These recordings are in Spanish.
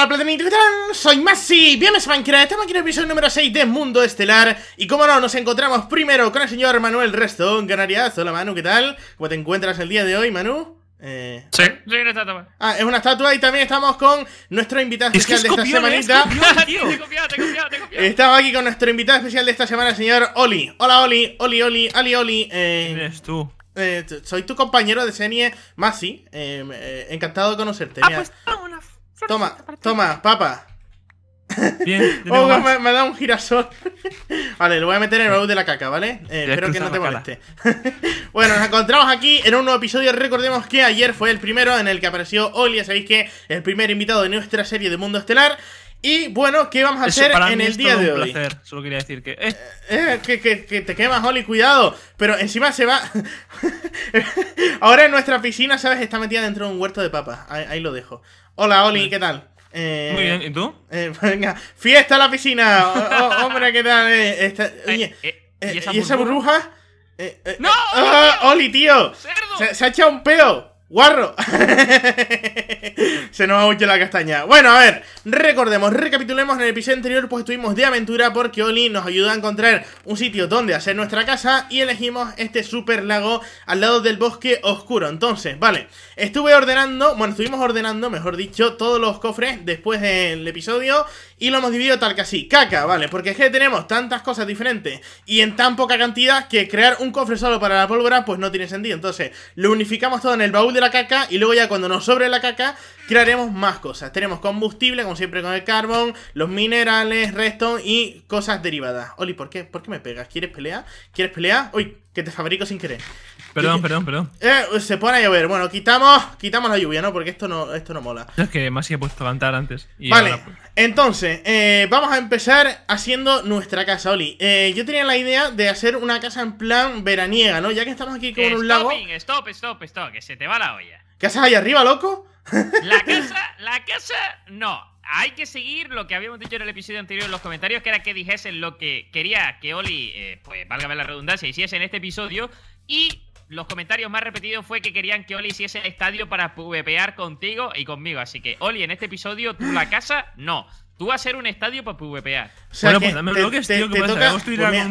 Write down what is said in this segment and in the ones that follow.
Hola ¿qué tal? Soy Masi, bienvenidos a Minecraft, estamos aquí en el episodio número 6 de Mundo Estelar Y como no, nos encontramos primero con el señor Manuel Restón, Canarias Hola Manu, ¿qué tal? ¿Cómo te encuentras el día de hoy, Manu? Eh... Sí, sí, una estatua. Ah, es una estatua y también estamos con nuestro invitado especial de esta ¿eh? semana. Estamos aquí con nuestro invitado especial de esta semana, el señor Oli. Hola Oli, Oli, Oli, Oli, Oli. Eh... eres tú? Eh, soy tu compañero de serie Masi. Eh, eh, encantado de conocerte. Ah, pues, una Toma, toma, papa. Bien, oh, me, me, da un girasol. vale, lo voy a meter en el baúl de la caca, ¿vale? Eh, espero que no te moleste. bueno, nos encontramos aquí en un nuevo episodio. Recordemos que ayer fue el primero en el que apareció Oli, sabéis que el primer invitado de nuestra serie de Mundo Estelar. Y bueno, ¿qué vamos a hacer en el día de un Placer. Solo quería decir eh. Eh, que. que, te quemas, Oli, cuidado. Pero encima se va. Ahora en nuestra piscina, ¿sabes? Está metida dentro de un huerto de papas. ahí lo dejo. Hola, Oli, ¿qué tal? Eh, Muy bien, ¿y tú? Eh, venga, fiesta a la piscina. hombre, ¿qué tal? Eh, eh, eh, ¿Y esa burbuja? ¡No! Ah, Oli, tío. Se, se, ha echado un pedo. ¡Guarro! Se nos ha mucho la castaña. Bueno, a ver, recordemos, recapitulemos en el episodio anterior, pues estuvimos de aventura porque Oli nos ayudó a encontrar un sitio donde hacer nuestra casa y elegimos este super lago al lado del bosque oscuro. Entonces, vale, estuve ordenando, bueno, estuvimos ordenando, mejor dicho, todos los cofres después del episodio y lo hemos dividido tal que así. Caca, vale, porque es que tenemos tantas cosas diferentes y en tan poca cantidad que crear un cofre solo para la pólvora pues no tiene sentido. Entonces, lo unificamos todo en el baúl la caca y luego ya cuando nos sobre la caca crearemos más cosas. Tenemos combustible, como siempre con el carbón, los minerales, Restos y cosas derivadas. Oli, ¿por qué? ¿Por qué me pegas? ¿Quieres pelear? ¿Quieres pelear? Uy, que te fabrico sin querer. Perdón, perdón, perdón. Eh, se pone a llover. Bueno, quitamos, quitamos la lluvia, ¿no? Porque esto no, esto no mola. Es que más se ha puesto a cantar antes. vale. Entonces, eh, vamos a empezar haciendo nuestra casa, Oli. Eh, yo tenía la idea de hacer una casa en plan veraniega, ¿no? Ya que estamos aquí con un lago. Stop, stop, stop, que se te va la olla. ¿Qué haces ahí arriba, loco? La casa, la casa, no hay que seguir lo que habíamos dicho en el episodio anterior en los comentarios, que era que dijesen lo que quería que Oli, pues válgame la redundancia, hiciese en este episodio. Y los comentarios más repetidos fue que querían que Oli hiciese estadio para PvPear contigo y conmigo. Así que, Oli, en este episodio, tú la casa, no. Tú vas a ser un estadio para PvPear. O sea, bueno, pues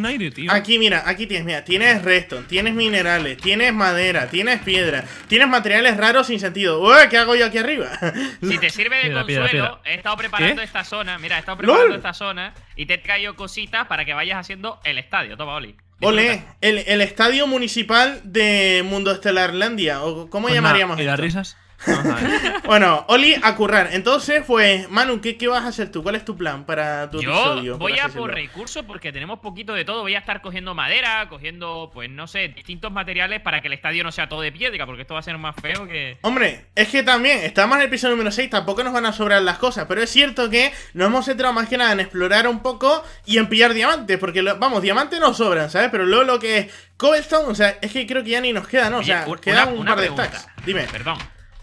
aire, tío. Aquí, mira, aquí tienes, mira. Tienes resto, tienes minerales, tienes madera, tienes piedra, tienes materiales raros sin sentido. ¿qué hago yo aquí arriba? si te sirve de consuelo, he estado preparando esta zona. Mira, he estado preparando esta zona y te he traído cositas para que vayas haciendo el estadio. Toma, Oli. Ole, el, el, estadio municipal de Mundo Estelarlandia, o ¿cómo pues llamaríamos? esto? las risas? bueno, Oli, a currar. Entonces, pues, Manu, ¿qué, vas a hacer tú? ¿Cuál es tu plan para tu Yo Voy a por recursos porque tenemos poquito de todo. Voy a estar cogiendo madera, cogiendo, pues, no sé, distintos materiales para que el estadio no sea todo de piedra, porque esto va a ser más feo que. Hombre, es que también estamos en el episodio número 6, tampoco nos van a sobrar las cosas, pero es cierto que nos hemos centrado más que nada en explorar un poco y en pillar diamantes, porque, vamos, diamantes no sobran, ¿sabes? Pero luego lo que es cobblestone, o sea, es que creo que ya ni nos queda, ¿no? O sea, quedan un par de stacks. Dime. Perdón.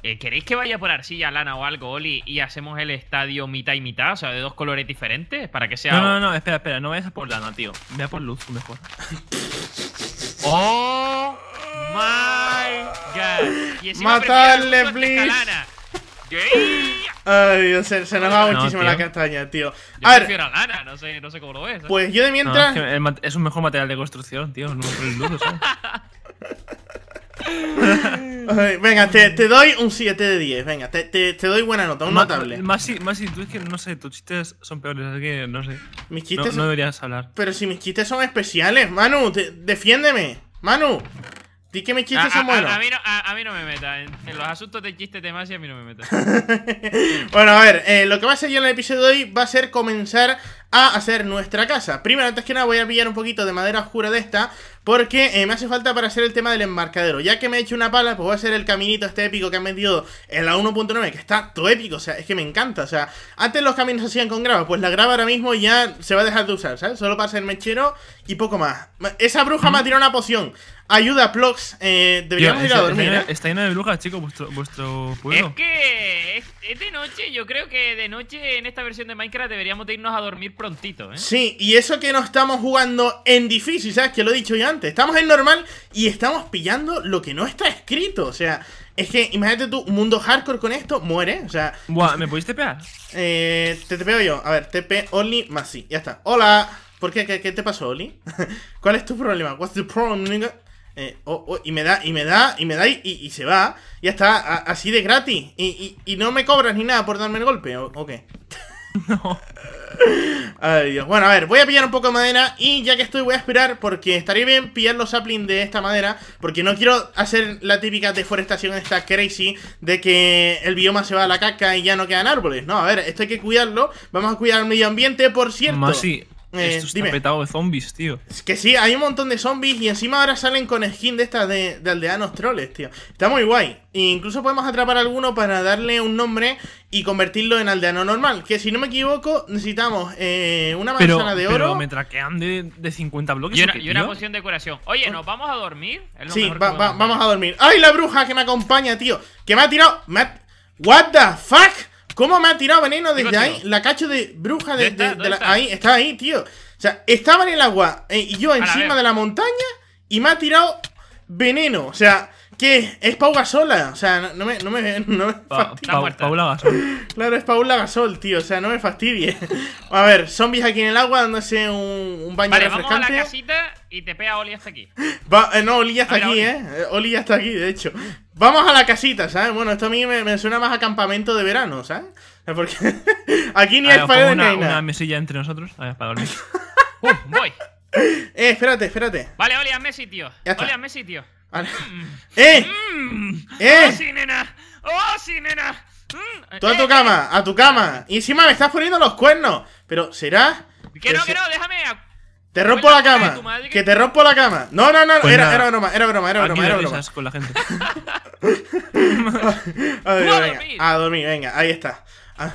Eh, ¿queréis que vaya por arcilla, lana o algo, Oli, y hacemos el estadio mitad y mitad? O sea, de dos colores diferentes, para que sea... No, no, no, espera, espera, no vayas por lana, tío. a por luz, mejor. ¡Oh! ¡My God! ¡Matarle, please! Ay, se, se, nos va muchísimo la castaña, tío. a ver, lana, no sé, cómo lo ves. ¿eh? Pues yo de mientras. es, un mejor material de construcción, tío. No es duro, ¿sabes? venga, te, doy un 7 de 10. Venga, te, doy buena nota, un notable. Masi, Masi, tú es que no sé, tus chistes son peores, así que no sé. Mis chistes. No, deberías hablar. Pero si mis chistes son especiales, Manu, defiéndeme. Manu, di que mis chistes son a, buenos. A, mí no, a, mí no me metas. En, los asuntos de chistes de Masi, a mí no me metas. bueno, a ver, eh, lo que va a ser yo en el episodio de hoy va a ser comenzar a hacer nuestra casa. Primero, antes que nada, voy a pillar un poquito de madera oscura de esta, porque eh, me hace falta para hacer el tema del embarcadero Ya que me he hecho una pala, pues voy a hacer el caminito este épico que han vendido en la 1.9, que está todo épico, o sea, es que me encanta. O sea, antes los caminos se hacían con grava, pues la grava ahora mismo ya se va a dejar de usar, ¿sabes? Solo para hacer mechero y poco más. Esa bruja me ha tirado una poción. Ayuda, Plox. Eh, deberíamos ir a dormir. ¿eh? Está, lleno de brujas, chicos, vuestro, vuestro pueblo. Es que es, de noche. Yo creo que de noche en esta versión de Minecraft deberíamos irnos a dormir prontito, ¿eh? Sí, y eso que no estamos jugando en difícil, ¿sabes? Que lo he dicho yo antes. Estamos en normal y estamos pillando lo que no está escrito. O sea, es que imagínate tú, un mundo hardcore con esto, muere. O sea. ¿me pudiste tepear? Eh, te tepeo yo. A ver, TP only más sí. Ya está. ¡Hola! ¿Por qué? ¿Qué, te pasó, Oli? ¿Cuál es tu problema? What's the problem, nigga? Eh, oh, oh, y me da, y me da, y me da, y, se va. Ya está, así de gratis. Y, no me cobras ni nada por darme el golpe, ¿o, qué? no. Ay, Bueno, a ver, voy a pillar un poco de madera y ya que estoy voy a esperar porque estaría bien pillar los saplings de esta madera porque no quiero hacer la típica deforestación esta crazy de que el bioma se va a la caca y ya no quedan árboles. No, a ver, esto hay que cuidarlo. Vamos a cuidar el medio ambiente, por cierto. Eh, Esto está de zombies, tío. Es que sí, hay un montón de zombies y encima ahora salen con skin de estas de, aldeanos troles, tío. Está muy guay. E incluso podemos atrapar a alguno para darle un nombre y convertirlo en aldeano normal. Que si no me equivoco, necesitamos eh, una manzana de oro. Pero me traquean de, 50 bloques. Y una, poción de curación. Oye, ¿nos vamos a dormir? sí, vamos a dormir. ¡Ay, la bruja que me acompaña, tío! Que me ha tirado. ¿What the fuck? ¿Cómo me ha tirado veneno desde ahí? La cacho de bruja de, ahí, estaba ahí, tío. O sea, estaba en el agua eh, y yo encima de la montaña y me ha tirado veneno. O sea, que Es Paula Gasola. O sea, no, me, no me, no me pa, Paula Gasol. claro, es Paula Gasol, tío. O sea, no me fastidie. a ver, zombies aquí en el agua dándose un, un baño refrescante. Vamos a la casita y te pega Oli hasta aquí. Va, eh, no, Oli ya está aquí, ¿eh? Oli ya está aquí, de hecho. Vamos a la casita, ¿sabes? Bueno, esto a mí me, suena más a campamento de verano, ¿sabes? Porque aquí ni hay ver, una, ni nada. Una mesilla entre nosotros, a para dormir. ¡Uh, voy! Eh, espérate, espérate. Vale, Oli, hazme sitio. Oli, hazme sitio. Mm. ¡Eh! Mm. ¡Eh! ¡Oh, sí, nena! ¡Oh, sí, nena! Mm. Tú a eh, tu cama, eh. a tu cama. Y encima me estás poniendo los cuernos. Pero, ¿será? Que no, que no, déjame. Te rompo la cama. que te rompo la cama. No, no, no. Pues era, era, broma, era broma, era broma. era broma. con la gente. a, venga. dormir, venga. Ahí está. Ah.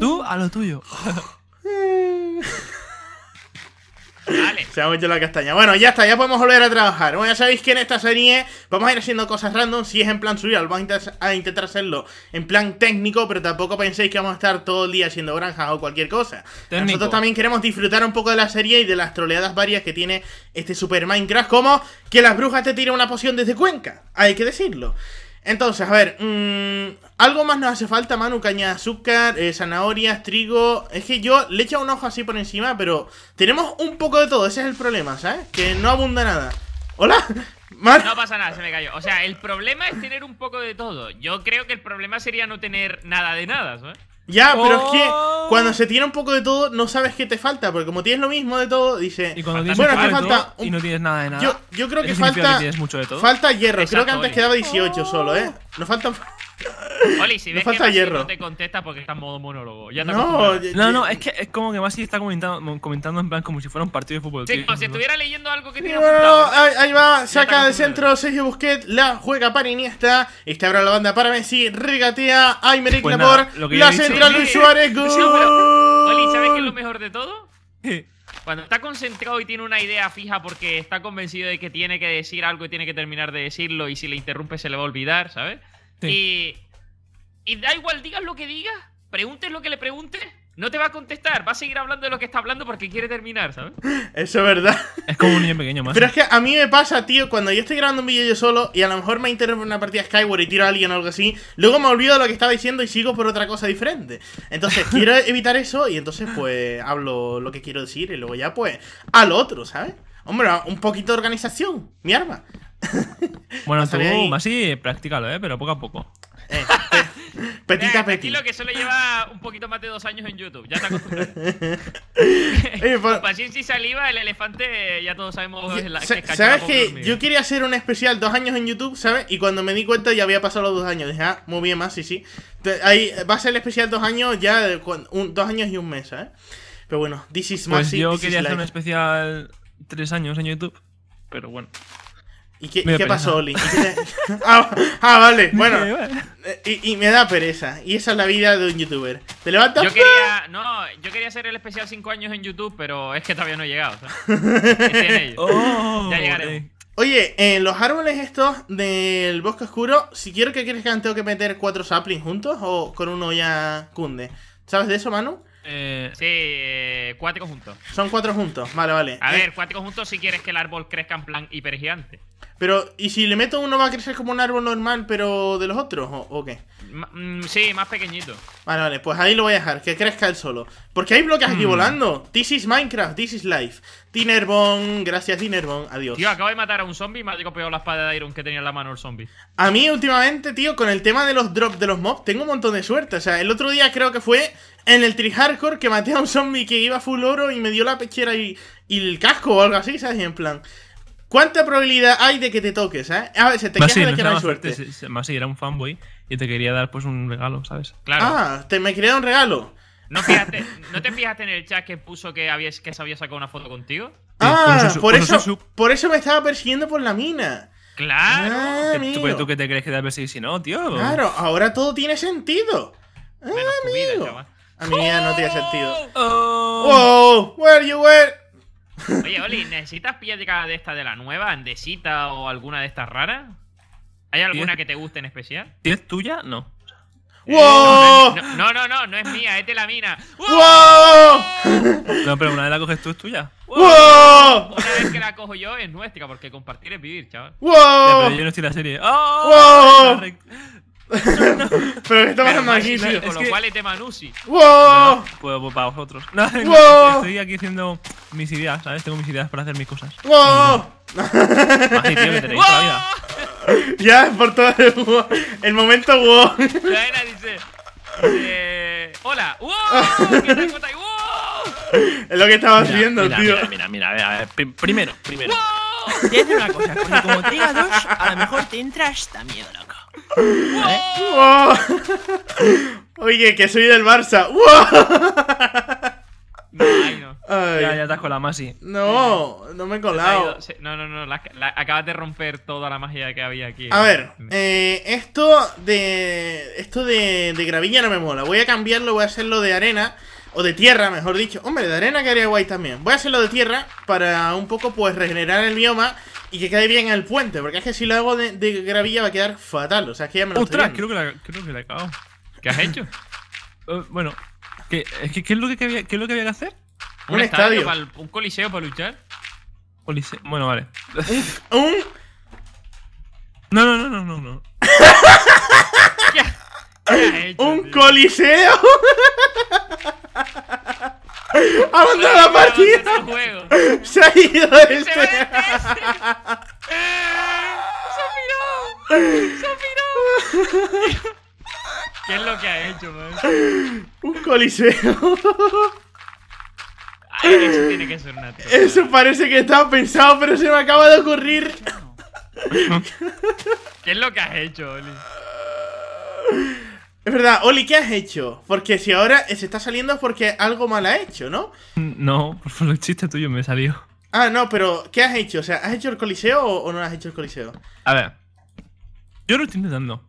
Tú a lo tuyo. Se ha hecho la castaña. Bueno, ya está, ya podemos volver a trabajar. Bueno, ya sabéis que en esta serie vamos a ir haciendo cosas random. Si es en plan survival, vamos a intentar hacerlo en plan técnico, pero tampoco penséis que vamos a estar todo el día haciendo granjas o cualquier cosa. Nosotros también queremos disfrutar un poco de la serie y de las troleadas varias que tiene este Super Minecraft, como que las brujas te tiran una poción desde Cuenca. Hay que decirlo. Entonces, a ver, mm, algo más nos hace falta, Manu, caña de azúcar, eh, zanahorias, trigo... Es que yo le he echado un ojo así por encima, pero tenemos un poco de todo, ese es el problema, ¿sabes? Que no abunda nada. ¡Hola! No pasa nada, se me cayó. O sea, el problema es tener un poco de todo. Yo creo que el problema sería no tener nada de nada, ¿sabes? Ya, pero es que oh. Cuando se tiene un poco de todo, no sabes qué te falta, porque como tienes lo mismo de todo, dice. bueno, qué falta. Y no tienes nada de nada. Yo, creo que falta. hierro. creo que antes quedaba 18 solo, ¿eh? Nos falta Oli, si ves falta que hierro. no te contesta porque está en modo monólogo. no, no, es que es como que Masi está comentando, comentando en plan como si fuera un partido de fútbol. Sí, como si estuviera leyendo algo que tiene. Bueno, ahí, ahí, va, saca de centro Sergio Busquets, la juega para Iniesta. Este abre la banda para Messi, regatea a Aymeric pues la central Luis Suárez. Oli, ¿sabes qué es lo mejor de todo? Cuando está concentrado y tiene una idea fija porque está convencido de que tiene que decir algo y tiene que terminar de decirlo y si le interrumpe se le va a olvidar, ¿sabes? Y, y da igual, digas lo que digas, preguntes lo que le preguntes, no te va a contestar, va a seguir hablando de lo que está hablando porque quiere terminar, ¿sabes? Eso es verdad. Es como un niño pequeño más. Pero es que a mí me pasa, tío, cuando yo estoy grabando un vídeo yo solo y a lo mejor me interrumpe una partida de Skyward y tiro a alguien o algo así, luego me olvido de lo que estaba diciendo y sigo por otra cosa diferente. Entonces quiero evitar eso y entonces pues hablo lo que quiero decir y luego ya pues al otro, ¿sabes? Hombre, un poquito de organización, mi arma. Bueno, tú, así ¿eh? pero poco a poco. Este, petita eh, petita, lo que solo lleva un poquito más de dos años en YouTube. Ya está Con paciencia y saliva, el elefante, ya todos sabemos. ¿Sabes que Yo quería hacer un especial dos años en YouTube, ¿sabes? Y cuando me di cuenta ya había pasado los dos años. Dije, ah, muy bien, más, sí, sí. ahí va a ser el especial dos años, ya, dos años y un mes, ¿sabes? Pero bueno, this is Pues yo quería hacer un especial tres años en YouTube, pero bueno. ¿Y qué, pasó, Oli? Ah, ah, vale, bueno. Eh, y, me da pereza. Y esa es la vida de un youtuber. ¿Te levantas? Yo quería, no, yo quería hacer el especial 5 años en YouTube, pero es que todavía no he llegado. Oh, ya llegaré. Oye, en los árboles estos del bosque oscuro, si quiero que crezcan, tengo que meter cuatro saplings juntos o con uno ya cunde. ¿Sabes de eso, Manu? Eh, sí, eh, juntos. Son cuatro juntos, vale, vale. A ver, eh, cuatro juntos si quieres que el árbol crezca en plan hipergigante. Pero, ¿y si le meto uno va a crecer como un árbol normal, pero de los otros? ¿O, qué? Mm, sí, más pequeñito. Vale, vale, pues ahí lo voy a dejar, que crezca él solo. Porque hay bloques aquí hmm. volando. This is Minecraft, this is life. Tinerbon, gracias Tinerbon, adiós. Tío, acabo de matar a un zombie y me ha copiado la espada de Iron que tenía en la mano el zombie. A mí últimamente, tío, con el tema de los drops de los mobs, tengo un montón de suerte. O sea, el otro día creo que fue en el tri hardcore que maté a un zombie que iba full oro y me dio la pechera y, el casco o algo así, ¿sabes? en plan... ¿Cuánta probabilidad hay de que te toques, eh? A ver, se te queda de que suerte. Más si era un fanboy y te quería dar pues un regalo, ¿sabes? Claro. Ah, te me quería dar un regalo. ¿No, te fijaste en el chat que puso que, habías, que se había sacado una foto contigo? Ah, por, eso, por eso me estaba persiguiendo por la mina. Claro. Ah, ¿Tú, ¿Tú, qué te crees que te perseguir si no, tío? Claro, ahora todo tiene sentido. Ah, A mí no tiene sentido. Oh. oh, where you were. Oye, Oli, ¿necesitas piedra de esta de la nueva, andesita o alguna de estas raras? ¿Hay alguna que te guste en especial? ¿Tienes tuya? No. Eh, no, no, no, no, es mía, es de la mina. No, pero una vez la coges tú, es tuya. Una vez que la cojo yo es nuestra, porque compartir es vivir, chaval. pero yo no estoy en la serie. ¡Oh! Pero que estamos aquí, tío? Con lo cual es tema Nusi. ¡Wow! Puedo para vosotros. Estoy aquí haciendo mis ideas, ¿sabes? Tengo mis ideas para hacer mis cosas. ¡Wow! Mm. Así, tío, que tenéis toda la vida. Ya, por todo el, momento eh, wow. dice. hola. ¡Wow! Es lo que estabas viendo, tío. Mira, mira, mira, a ver, Primero, primero. ¡Wow! Te una cosa, porque como te dos, a lo mejor te entra miedo, mierda. Oye, que soy del Barça. No, no. Ya, te has colado No, no me he colado. No, no, no. acabas de romper toda la magia que había aquí. A ver, eh, esto de. Esto de, gravilla no me mola. Voy a cambiarlo, voy a hacerlo de arena. O de tierra, mejor dicho. Hombre, de arena que haría guay también. Voy a hacerlo de tierra para un poco, pues, regenerar el bioma y que quede bien el puente, porque es que si lo hago de, gravilla va a quedar fatal. O sea, es que ya me lo Ostras, estoy creo que la, creo que la he acabado. ¿Qué has hecho? Eh, bueno, ¿qué, qué, es lo que había, ¿qué es lo que había que hacer? Un, estadio. un coliseo para luchar. Coliseo. Bueno, vale. ¿Un? No, no, no, no, no. no. ¿Qué, hecho, ¿Un coliseo? ¡Abandona la partida! Se ha ido este. Se ha mirado Se ha mirado ¿Qué es lo que ha hecho, man? Un coliseo. eso tiene que ser una Eso parece que estaba pensado, pero se me acaba de ocurrir. ¿Qué es lo que has hecho, Oli? Es verdad, Oli, ¿qué has hecho? Porque si ahora se está saliendo es porque algo mal ha hecho, ¿no? No, por el chiste tuyo me salió. Ah, no, pero ¿qué has hecho? O sea, ¿has hecho el coliseo o, no has hecho el coliseo? A ver, yo lo estoy intentando.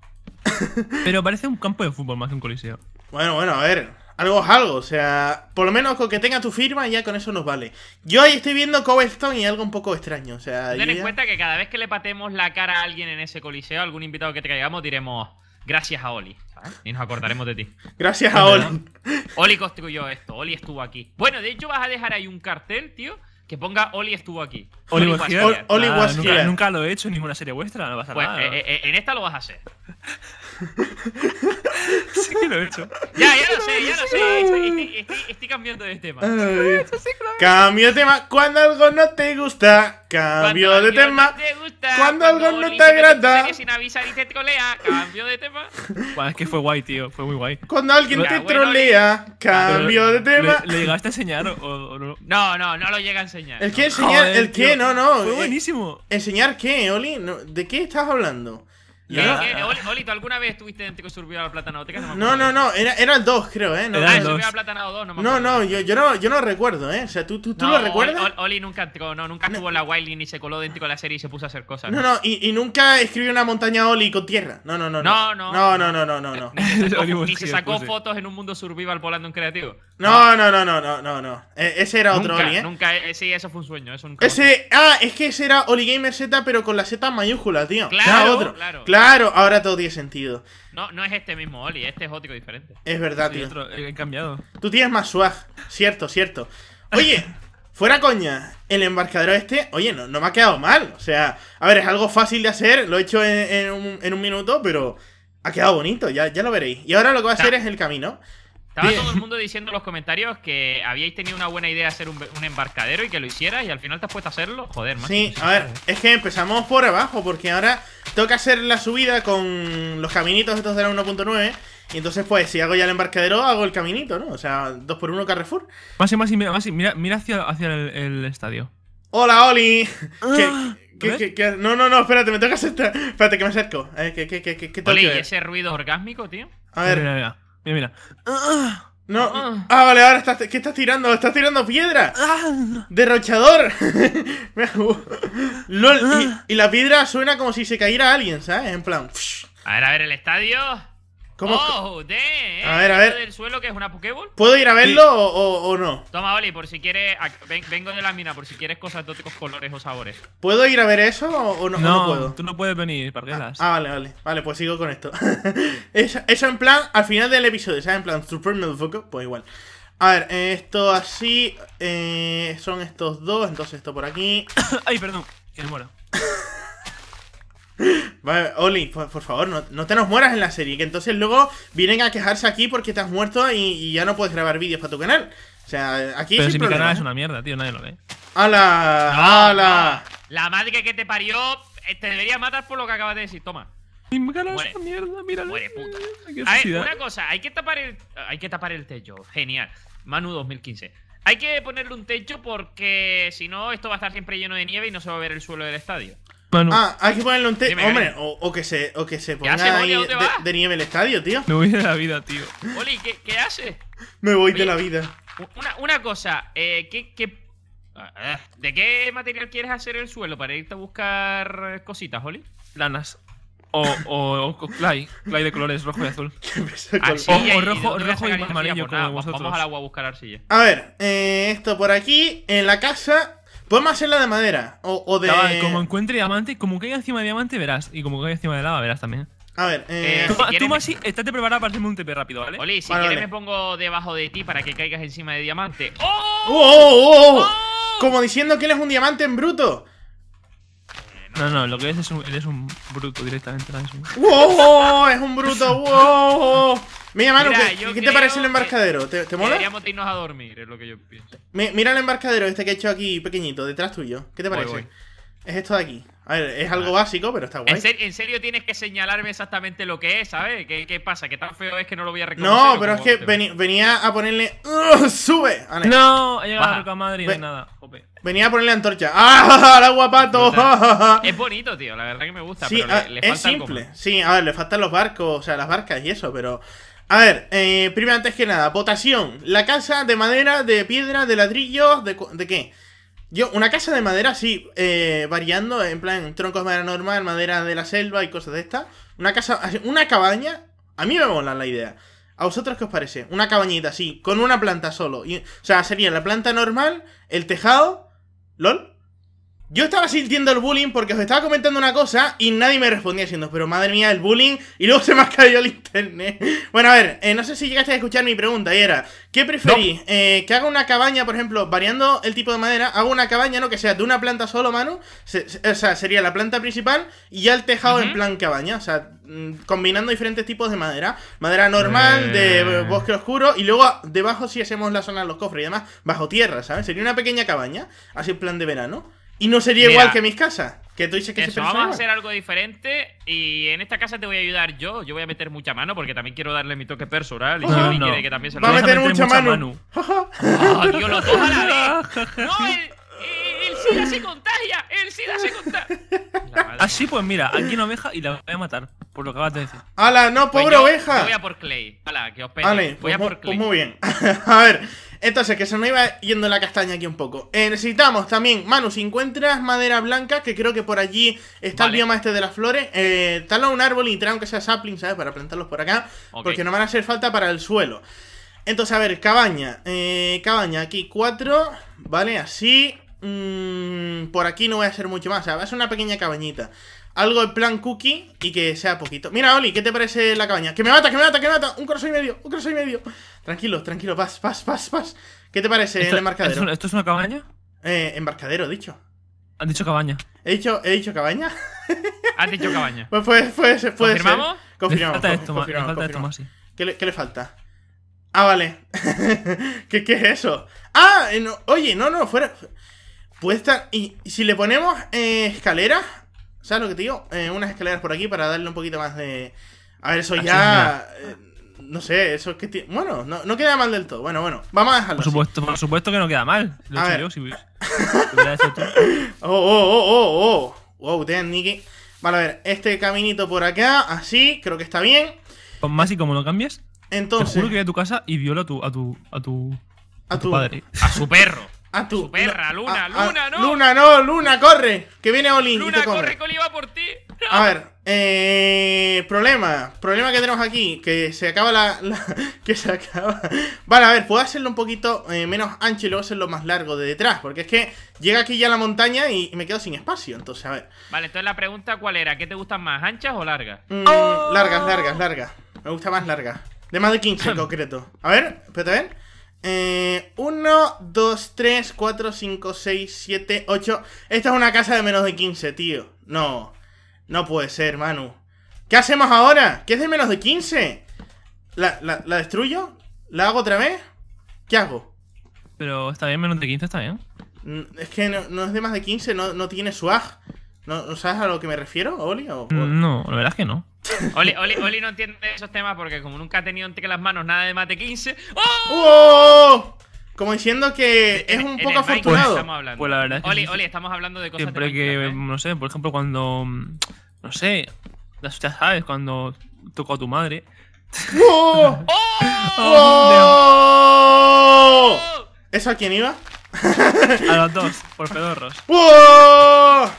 pero parece un campo de fútbol más que un coliseo. Bueno, bueno, a ver, algo es algo, o sea, por lo menos con que tenga tu firma ya con eso nos vale. Yo ahí estoy viendo Cobblestone y algo un poco extraño, o sea... Ten en cuenta que cada vez que le patemos la cara a alguien en ese coliseo, algún invitado que traigamos, diremos... Gracias a Oli. Y nos acordaremos de ti. Gracias a Oli. Oli construyó esto, Oli estuvo aquí. Bueno, de hecho vas a dejar ahí un cartel, tío, que ponga Oli estuvo aquí. Oli, was, here. Oli, was nunca, nunca, lo he hecho en ninguna serie vuestra, no pues, eh, eh, en esta lo vas a hacer. sí que lo he hecho. Ya, ya lo sé, ya lo sé. Ah. Estoy, estoy, estoy cambiando de tema. Ah. Cambio de tema. Cuando algo no te gusta, cambio de tema. Cuando algo no te agrada. Sin avisar y te trolea, cambio de tema. es que fue guay, tío. Fue muy guay. Cuando alguien te trolea, cambio de tema. ¿Le, llegaste a enseñar o, no? No, no, no lo llega a enseñar. El qué? enseñar, el qué? no, no. Fue eh, buenísimo. ¿Enseñar qué, Oli? ¿De qué estás hablando? Eh, Oli, ¿tú alguna vez estuviste en Tico Survival al Platanado? No, no, no, era, el 2, creo, ¿eh? No, era ah, el 2. 2, no No, no yo, no, yo no recuerdo, ¿eh? O sea, ¿tú, lo recuerdas? Oli, nunca no, nunca estuvo en la Wildly ni se coló dentro de la serie y se puso a hacer cosas. No, no, y, nunca escribió una montaña Oli con tierra. No, no, no. No, no. No, no, no, no, no. ni se sacó fotos en un mundo survival volando en creativo. No, no, no, no, no, no, no. E, ese era otro Oli, ¿eh? Nunca, eh, eso fue un sueño, eso nunca. Ese, ah, es que ese era Oli Gamer Z, pero con la Z mayúscula, tío. Claro, era otro. claro. ahora todo tiene sentido. No, no es este mismo Oli, este es otro diferente. Es verdad, tío. Eh, he cambiado. Tú tienes más swag, cierto, cierto. Oye, fuera coña, el embarcadero este, oye, no, no me ha quedado mal. O sea, a ver, es algo fácil de hacer, lo he hecho en, un, minuto, pero ha quedado bonito, ya, ya lo veréis. Y ahora lo que voy a hacer es el camino. Estaba todo el mundo diciendo en los comentarios que habíais tenido una buena idea de hacer un, embarcadero y que lo hicieras y al final te has puesto a hacerlo. Joder, man. Sí, a ver, es que empezamos por abajo porque ahora toca hacer la subida con los caminitos estos de la 1.9. Y entonces, pues, si hago ya el embarcadero, hago el caminito, ¿no? O sea, 2x1 Carrefour. Más y más y mira, más mira, hacia, hacia el, estadio. ¡Hola, Oli! Ah, ¿Qué, no, no, no, espérate, me toca hacer. Espérate, que me acerco. Eh, Oli, ese ruido orgásmico, tío? a ver. Mira, No. Ah, ah. ah, vale, ahora estás, ¿qué estás tirando? ¡Estás tirando piedra! Ah. ¡Derrochador! y, y, la piedra suena como si se cayera alguien, ¿sabes? En plan. A ver, a ver, el estadio. ¿Cómo? Oh, ¿eh? de, a ver, a ver. suelo que es una ¿Puedo ir a verlo o, no? Toma, Oli, por si quieres. vengo de la mina, por si quieres cosas de otros colores o sabores. ¿Puedo ir a ver eso o, no, no, no, puedo? Tú no puedes venir, parguelas. Ah, ah, vale, vale. Vale, pues sigo con esto. eso, en plan, al final del episodio, ¿sabes? En plan, super me pues igual. A ver, esto así. Eh, son estos dos, entonces esto por aquí. Ay, perdón, que me muero. Vale, Oli, por, favor, no, te nos mueras en la serie, que entonces luego vienen a quejarse aquí porque te has muerto y, ya no puedes grabar vídeos para tu canal. O sea, aquí Pero si mi canal es una mierda, tío, nadie lo ve. ¡Hala! ¡Hala! La madre que te parió eh, te debería matar por lo que acabas de decir, toma. Mi canal es una mierda, míralo. A una cosa, hay que tapar el, hay que tapar el techo, genial. Manu 2015. Hay que ponerle un techo porque si no, esto va a estar siempre lleno de nieve y no se va a ver el suelo del estadio. Ah, hay que ponerlo Hombre, o, que se, o que se ponga ahí de, nieve el estadio, tío. Me voy de la vida, tío. Oli, ¿qué, qué haces? Me voy de la vida. Una, cosa, eh, ¿qué, qué... Ah, de qué material quieres hacer el suelo para irte a buscar cositas, Oli? Lanas. O, o, clay, clay de colores rojo y azul. o, rojo, y, rojo amarillo, como vosotros. Vamos al agua a buscar arcilla. A ver, eh, esto por aquí, en la casa Podemos hacerla de madera o, de. lava. como encuentre diamante, como caiga encima de diamante, verás. Y como caiga encima de lava, verás también. A ver, eh. eh tú, si estate preparado para hacerme un TP rápido, ¿vale? Oli, si quieres me pongo debajo de ti para que caigas encima de diamante. ¡Oh! ¡Oh, ¡Oh! ¡Oh! oh, oh! Como diciendo que eres un diamante en bruto. No, no, lo que ves es un, un bruto directamente. ¡Oh, ¡Wow! ¡Es un bruto! ¡Wow! Mira, mano, ¿qué, te parece el embarcadero? ¿Te, te mola? Deberíamos irnos a dormir, es lo que yo pienso. mira el embarcadero este que he hecho aquí, pequeñito, detrás tuyo. ¿Qué te parece? Es esto de aquí. A ver, es algo ah. básico, pero está guay. ¿En serio, tienes que señalarme exactamente lo que es, ¿sabes? ¿Qué, qué pasa? ¿Qué tan feo es que no lo voy a reconocer? No, pero es que venía a ponerle... Uh, ¡Sube! no, he llegado a Madrid no de nada. Jope. Venía a ponerle antorcha. ¡Ah! la guapato! es bonito, tío. La verdad que me gusta, sí, pero ah, le, le es simple. Sí, a ver, le faltan los barcos, o sea, las barcas y eso, pero... A ver, eh, primero antes que nada, votación. La casa de madera, de piedra, de ladrillos, de, qué? Yo, una casa de madera, sí, eh, variando, en plan, troncos de madera normal, madera de la selva y cosas de estas. Una casa, una cabaña, a mí me mola la idea. ¿A vosotros qué os parece? Una cabañita, sí, con una planta solo. Y, o sea, sería la planta normal, el tejado, lol, yo estaba sintiendo el bullying porque os estaba comentando una cosa y nadie me respondía diciendo, pero madre mía, el bullying, y luego se me ha caído el internet. Bueno, a ver, eh, no sé si llegaste a escuchar mi pregunta, y era, ¿qué preferís? Eh, ¿Que haga una cabaña, por ejemplo, variando el tipo de madera, hago una cabaña, ¿no? Que sea de una planta solo, mano, o sea, sería la planta principal y ya el tejado en plan cabaña, o sea, mm, combinando diferentes tipos de madera. Madera normal, de eh. bosque oscuro, y luego debajo si hacemos la zona de los cofres y demás, bajo tierra, ¿sabes? Sería una pequeña cabaña, así en plan de verano. Y no sería igual que mis casas. Que tú dices que eso, vamos a hacer algo diferente y en esta casa te voy a ayudar yo. Yo voy a meter mucha mano porque también quiero darle mi toque personal. Y ah, quiere que también se Va a meter, mucha, mano. tío, ah, ah, a la vez. No, el, SIDA se contagia, el SIDA se contagia. Así pues mira, aquí una oveja y la voy a matar, por lo que acabas de decir. ¡Hala, no, pues pobre oveja! voy a por Clay. ¡Hala, que os pegue. Vale, voy a pues por Clay. Pues muy bien. a ver, entonces, que se me iba yendo la castaña aquí un poco. Eh, necesitamos también, Manu, si encuentras madera blanca, que creo que por allí está el bioma este de las flores, eh, tala un árbol y trae aunque sea sapling, ¿sabes? Para plantarlos por acá, porque no van a hacer falta para el suelo. Entonces, a ver, cabaña. Eh, cabaña, aquí cuatro, ¿vale? Así. Mm, por aquí no voy a hacer mucho más, va a ser una pequeña cabañita. Algo en plan cookie y que sea poquito. Mira, Oli, ¿qué te parece la cabaña? ¡Que me mata, que me mata, que me mata! Un corazón y medio, un corazón y medio. Tranquilo, tranquilo, vas, vas, vas, vas. ¿Qué te parece el embarcadero? ¿esto, es una cabaña? Eh, embarcadero, dicho. Han dicho cabaña. ¿He dicho, he dicho cabaña? Han dicho cabaña. Pues, pues puede, ser, ¿Confirmamos? Confirmamos. falta esto, más, sí. ¿Qué le, falta? Ah, vale. ¿Qué, es eso? Ah, eh, oye, no, no, fuera. Puede estar. Y, si le ponemos eh, escaleras, ¿sabes lo que te digo? Eh, unas escaleras por aquí para darle un poquito más de. A ver, eso ya. No sé, eso es que. Tiene... Bueno, no, queda mal del todo. Bueno, bueno, vamos a dejarlo. Por supuesto, por supuesto que no queda mal. Lo he Oh, oh, oh, oh, oh. Wow, ten, Nicky. Vale, a ver, este caminito por acá, así, creo que está bien. Con más y como lo cambias Entonces. Te juro que a tu casa y viola a tu. a tu. a tu. a, tu, padre. A su perro. A tu. perra, Luna, Luna, no. Luna, no, Luna, corre. Que viene Oli Luna, corre, corre va por ti. A ver, eh, problema, problema que tenemos aquí, que se acaba la, que se acaba. Vale, a ver, puedo hacerlo un poquito eh, menos ancho y luego hacerlo más largo de detrás, porque es que llega aquí ya la montaña y, me quedo sin espacio, entonces a ver. Vale, entonces la pregunta cuál era, ¿qué te gustan más, anchas o largas? Mm, largas, largas, largas. Me gusta más larga De más de 15 en concreto. A ver, espérate, a ver. Eh, 1, 2, 3, 4, 5, 6, 7, 8. Esta es una casa de menos de 15, tío. No. No puede ser, Manu. ¿Qué hacemos ahora? ¿Qué es de menos de 15? ¿La, la, la destruyo? ¿La hago otra vez? ¿Qué hago? Pero está bien, menos de 15 está bien. Mm, es que no, es de más de 15, no, no tiene swag. ¿No, sabes a lo que me refiero, Oli? Mm, no, la verdad es que no. Oli, Oli, no entiende esos temas porque como nunca ha tenido entre las manos nada de más de 15... ¡Oh! ¡Oh! Como diciendo que es un poco afortunado. pues la verdad que Oli, Oli, estamos hablando de cosas Siempre de que, ¿eh? no sé, por ejemplo, cuando. No sé, ya sabes, cuando tocó a tu madre. ¡Oh! ¡Oh! ¡Oh! ¿Eso a quién iba? a los dos, por pedorros. ¡Oh!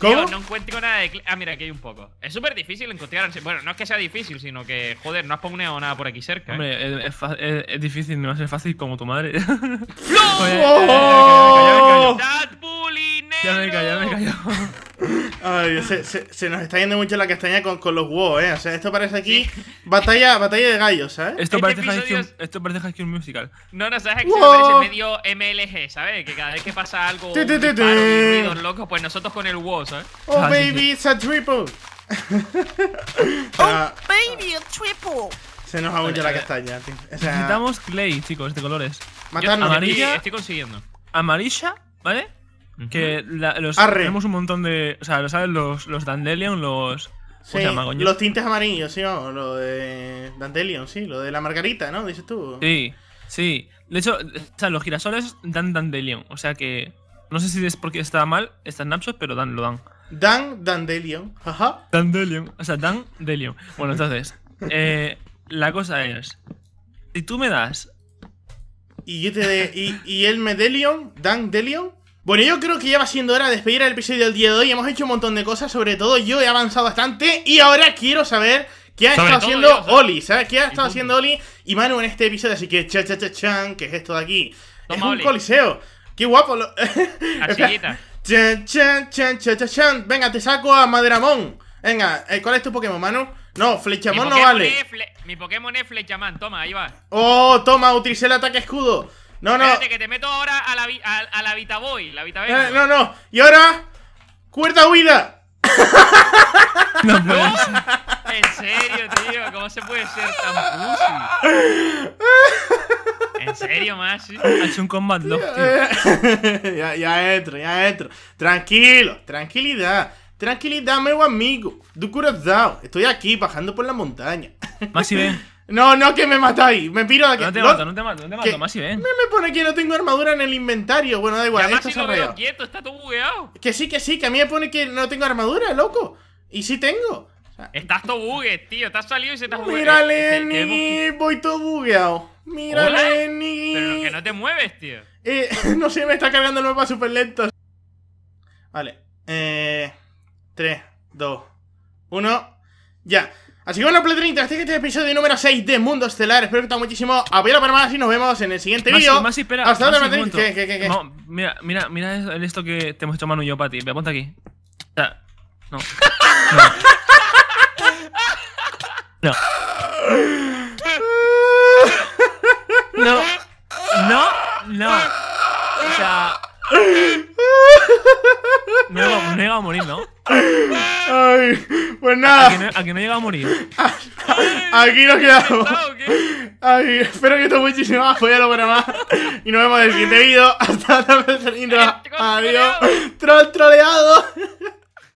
¿Cómo? no encuentro nada de... Ah, mira, aquí hay un poco. Es súper difícil encontrar... Bueno, no es que sea difícil, sino que, joder, no has poneado nada por aquí cerca. ¿eh? Hombre, es, difícil, no va a ser fácil como tu madre. ¡No! ¡Oh! Eh, eh, ya me he callado, ya me he callado. Ay, se, se, nos está yendo mucho la castaña con, con los WoW, ¿eh? O sea, esto parece aquí batalla, batalla de gallos, ¿sabes? Esto este parece, episodio... High Musical. No, no, ¿sabes? Que wow. Este parece medio MLG, ¿sabes? Que cada vez que pasa algo, un y loco pues nosotros con el WoW, ¿sabes? Oh, ah, baby, it's a triple. oh, baby, a triple. Se nos ha mucho la castaña, tío. Necesitamos clay, chicos, de colores. Matarnos. Amarilla. estoy consiguiendo. Amarilla, ¿vale? Que los, tenemos un montón de. O sea, ¿sabes? Los, los Dandelion, los. los tintes amarillos, sí, vamos, lo de Dandelion, sí, lo de la margarita, ¿no? Dices tú. Sí, sí. De hecho, o sea, los girasoles dan Dandelion, o sea que. No sé si es porque está mal, está en Napsos, pero dan, lo dan. Dan Dandelion, ajá. Dandelion, o sea, dan Dandelion. Bueno, entonces, eh, la cosa es. Si tú me das. Y yo te y, él me Deleon, Dan Delion. Bueno, yo creo que ya va siendo hora de despedir el episodio del día de hoy. Hemos hecho un montón de cosas, sobre todo yo he avanzado bastante y ahora quiero saber qué ha estado haciendo Oli, ¿sabes? ¿Qué ha estado haciendo Oli y Manu en este episodio? Así que cha cha cha chan, ¿qué es esto de aquí? es un coliseo. Qué guapo. Lo... chan, chan, chan, chan, chan, Venga, te saco a Madramón! Venga, eh, ¿cuál es tu Pokémon, Manu? No, Flechamón no vale. mi Pokémon es Flechamán, toma, ahí va. Oh, toma, utilicé el ataque escudo. No, no. Espérate, que te meto ahora a la, a, la La eh, no, no. Y ahora, cuerda huida. No no. En serio, tío. ¿Cómo se puede ser tan pussy? En serio, Maxi? Ha hecho un combat lock, tío. Eh. ya, ya entro, ya entro. Tranquilo, tranquilidad. Tranquilidad, meu amigo. Du Estoy aquí bajando por la montaña. Maxi, ven. No, no, que me matáis. Me piro de aquí. No te mato, no te mato, no te mato. Más si ven. Me, me pone que no tengo armadura en el inventario. Bueno, da igual. Ya está todo bugueado. Que sí, que sí, que a mí me pone que no tengo armadura, loco. Y sí tengo. estás todo bugue, tío. Te has salido y se te has Mira, eh, Lenny. Voy todo bugueado. Mira, Lenny. Pero que no te mueves, tío. Eh, no sé, me está cargando el mapa súper lento. Vale. Eh, 3, 2, 1. Ya. Así que bueno, Play 30, este es este episodio número 6 de Mundo Estelar. Espero que te muchísimo. Apoyalo para más y nos vemos en el siguiente vídeo. Hasta luego, ¿Qué, No, mira, mira, mira esto que te hemos hecho Manu y yo para ti. Me apunta aquí. O sea, No. No. No. No. No. O sea. No, he llegado a morir, ¿no? Ay, pues nada. Aquí no, llega he llegado a morir. Aquí nos quedamos. Ah, Ay, espero que esto muchísimo más. Voy lo bueno más. Y nos vemos en el siguiente vídeo. Hasta la próxima. Eh, Adiós. Troll troleado.